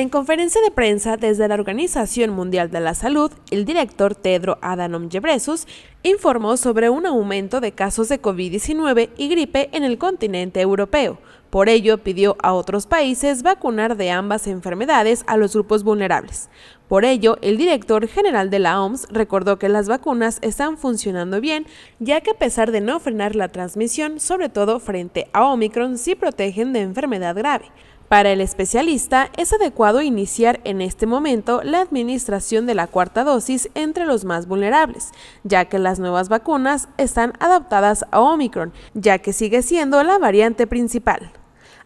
En conferencia de prensa desde la Organización Mundial de la Salud, el director Tedro Adhanom Ghebreyesus informó sobre un aumento de casos de COVID-19 y gripe en el continente europeo. Por ello, pidió a otros países vacunar de ambas enfermedades a los grupos vulnerables. Por ello, el director general de la OMS recordó que las vacunas están funcionando bien, ya que a pesar de no frenar la transmisión, sobre todo frente a Omicron, sí protegen de enfermedad grave. Para el especialista, es adecuado iniciar en este momento la administración de la cuarta dosis entre los más vulnerables, ya que las nuevas vacunas están adaptadas a Omicron, ya que sigue siendo la variante principal.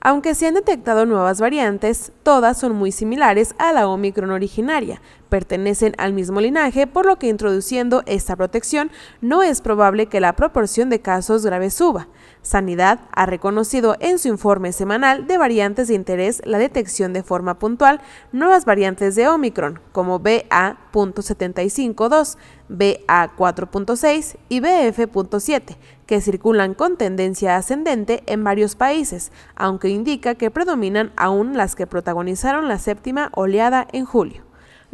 Aunque se han detectado nuevas variantes, todas son muy similares a la Omicron originaria, pertenecen al mismo linaje, por lo que introduciendo esta protección no es probable que la proporción de casos graves suba. Sanidad ha reconocido en su informe semanal de variantes de interés la detección de forma puntual nuevas variantes de Omicron, como BA.752, BA4.6 y BF.7, que circulan con tendencia ascendente en varios países, aunque indica que predominan aún las que protagonizaron la séptima oleada en julio.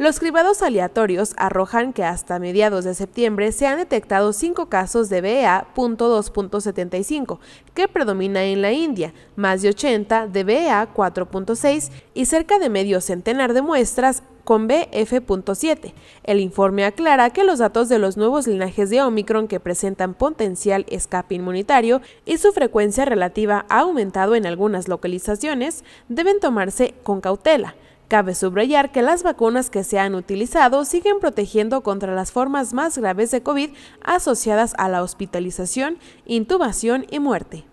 Los cribados aleatorios arrojan que hasta mediados de septiembre se han detectado cinco casos de BA.2.75, que predomina en la India, más de 80 de 4.6 y cerca de medio centenar de muestras con BF.7. El informe aclara que los datos de los nuevos linajes de Omicron que presentan potencial escape inmunitario y su frecuencia relativa ha aumentado en algunas localizaciones deben tomarse con cautela Cabe subrayar que las vacunas que se han utilizado siguen protegiendo contra las formas más graves de COVID asociadas a la hospitalización, intubación y muerte.